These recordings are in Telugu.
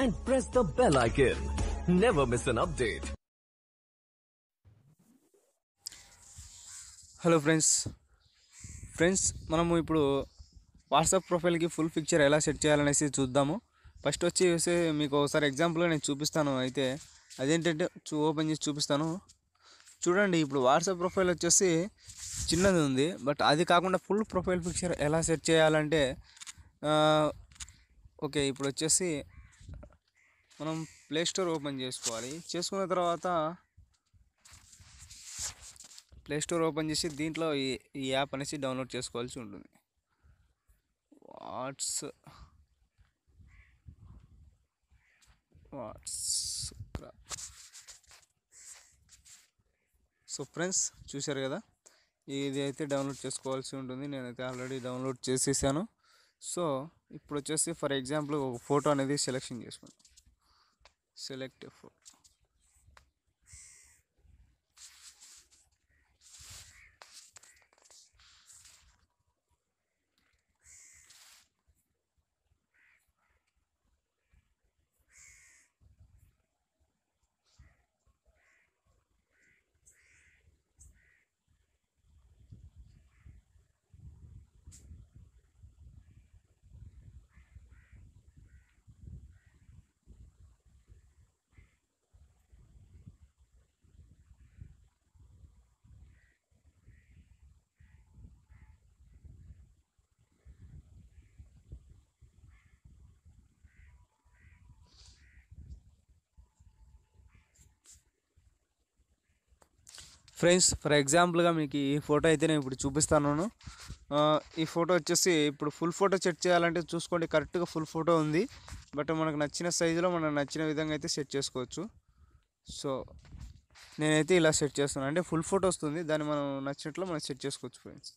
and press the bell icon. Never miss an update. Hello friends friends మనము ఇప్పుడు వాట్సాప్ ప్రొఫైల్కి ఫుల్ పిక్చర్ ఎలా సెట్ చేయాలనేసి చూద్దాము ఫస్ట్ వచ్చి మీకు ఒకసారి ఎగ్జాంపుల్గా నేను చూపిస్తాను అయితే అదేంటంటే ఓపెన్ చేసి చూపిస్తాను చూడండి ఇప్పుడు వాట్సాప్ ప్రొఫైల్ వచ్చేసి చిన్నది ఉంది బట్ అది కాకుండా ఫుల్ ప్రొఫైల్ పిక్చర్ ఎలా సెట్ చేయాలంటే ఓకే ఇప్పుడు వచ్చేసి మనం ప్లే స్టోర్ ఓపెన్ చేసుకోవాలి చేసుకున్న తర్వాత ప్లే స్టోర్ ఓపెన్ చేసి దీంట్లో ఈ ఈ యాప్ అనేసి డౌన్లోడ్ చేసుకోవాల్సి ఉంటుంది వాట్స్ వాట్స్ సో ఫ్రెండ్స్ చూశారు కదా ఇది అయితే డౌన్లోడ్ చేసుకోవాల్సి ఉంటుంది నేనైతే ఆల్రెడీ డౌన్లోడ్ చేసేసాను సో ఇప్పుడు వచ్చేసి ఫర్ ఎగ్జాంపుల్ ఒక ఫోటో అనేది సెలెక్షన్ చేసుకోండి select a photo friends for ఎగ్జాంపుల్గా మీకు ఈ ఫోటో అయితే నేను ఇప్పుడు చూపిస్తాను ఈ ఫోటో వచ్చేసి ఇప్పుడు ఫుల్ ఫోటో సెట్ చేయాలంటే చూసుకోండి కరెక్ట్గా ఫుల్ ఫోటో ఉంది బట్ మనకు నచ్చిన సైజులో మనకు నచ్చిన విధంగా అయితే సెట్ చేసుకోవచ్చు సో నేనైతే ఇలా సెట్ చేస్తున్నాను అంటే ఫుల్ ఫోటో వస్తుంది దాన్ని మనం నచ్చినట్లు మనం సెట్ చేసుకోవచ్చు ఫ్రెండ్స్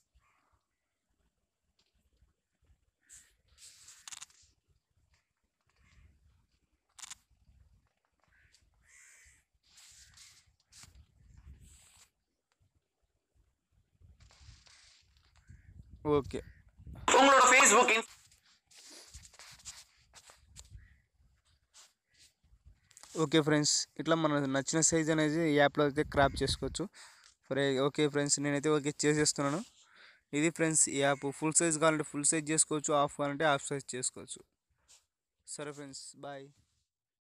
ஓகே உங்களோட ஃபேஸ்புக் ఓకే ఫ్రెండ్స్ ఇట్లా మనకు నచ్చిన సైజ్ అనేది యాప్లో అయితే క్రాప్ చేసుకోవచ్చు ఫ్రై ఓకే ఫ్రెండ్స్ నేనైతే ఓకే చేసేస్తున్నాను ఇది ఫ్రెండ్స్ ఈ యాప్ ఫుల్ సైజ్ కావాలంటే ఫుల్ సైజ్ చేసుకోవచ్చు ఆఫ్ కావాలంటే ఆఫ్ సైజ్ చేసుకోవచ్చు సరే ఫ్రెండ్స్ బాయ్